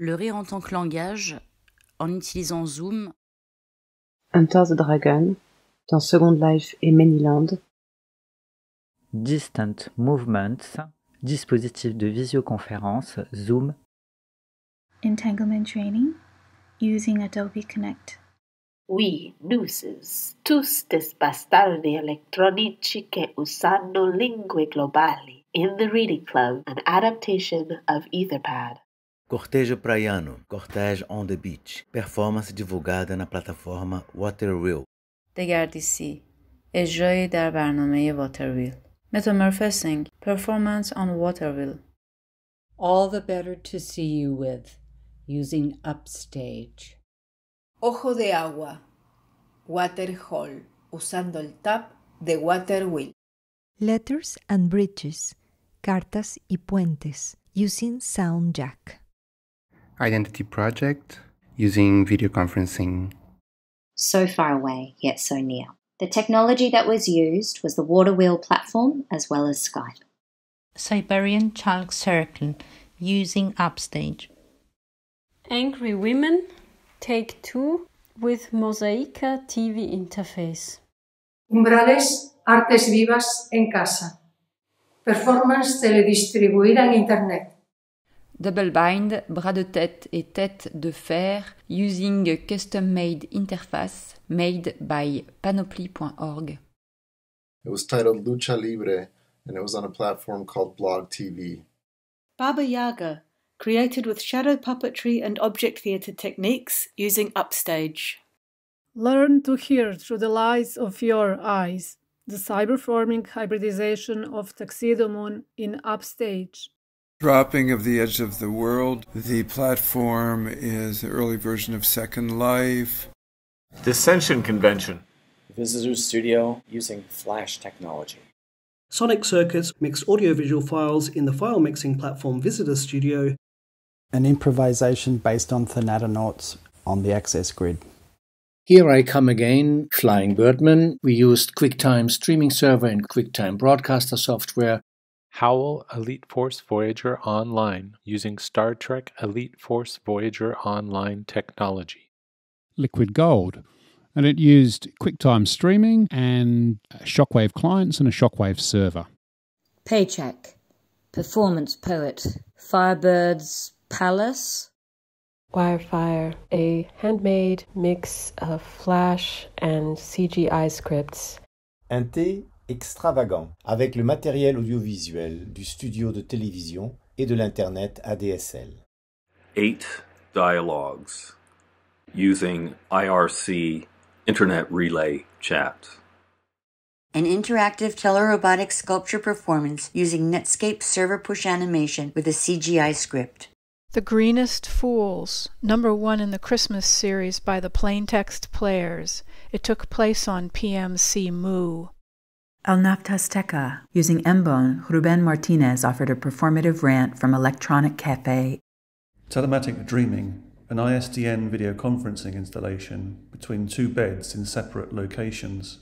Le rire en tant que langage, en utilisant Zoom. Enter the Dragon, dans Second Life et Manyland. Distant Movements, dispositif de visioconférence Zoom. Entanglement Training, using Adobe Connect. Oui, sommes tous desbastardi elettronici che usano lingue globali in the Reading Club, an adaptation of Etherpad. Cortejo Praiano, Cortege on the Beach, performance divulgada na plataforma Waterwheel. دگردیسی اجرایی در برنامه Waterwheel. Metamorphosing Performance on Waterwheel. All the better to see you with using upstage Ojo de agua Waterhole usando el tap de Waterwheel Letters and bridges Cartas y puentes using sound jack identity project using video conferencing. So far away, yet so near. The technology that was used was the Waterwheel platform as well as Skype. Siberian Child Circle using Upstage. Angry Women, Take Two with Mosaica TV interface. Umbrales, Artes Vivas en Casa. Performance teledistribuida en Internet. Double bind, bras de tête et tête de fer, using a custom-made interface made by panoply.org. It was titled Lucha Libre, and it was on a platform called Blog TV. Baba Yaga, created with shadow puppetry and object theatre techniques using Upstage. Learn to hear through the lights of your eyes the cyberforming hybridization of Tuxedo Moon in Upstage dropping of the edge of the world. The platform is the early version of Second Life. Dissension Convention. Visitor Studio using Flash technology. Sonic Circuits mixed audiovisual files in the file mixing platform Visitor Studio. An improvisation based on Thanatonauts on the access grid. Here I come again, Flying Birdman. We used QuickTime Streaming Server and QuickTime Broadcaster software Howell Elite Force Voyager Online using Star Trek Elite Force Voyager Online technology. Liquid Gold. And it used QuickTime streaming and Shockwave clients and a Shockwave server. Paycheck. Performance Poet. Firebird's Palace. Wirefire, a handmade mix of Flash and CGI scripts. Ante extravagant avec le matériel audiovisuel du studio de télévision et de l'Internet ADSL. 8 dialogues using IRC Internet Relay Chat. An interactive telerobotic sculpture performance using Netscape server push animation with a CGI script. The Greenest Fools, number one in the Christmas series by the Plaintext Players. It took place on PMC Moo. El Naftasteca. Using Embon, Ruben Martinez offered a performative rant from Electronic Cafe. Telematic Dreaming, an ISDN video conferencing installation between two beds in separate locations.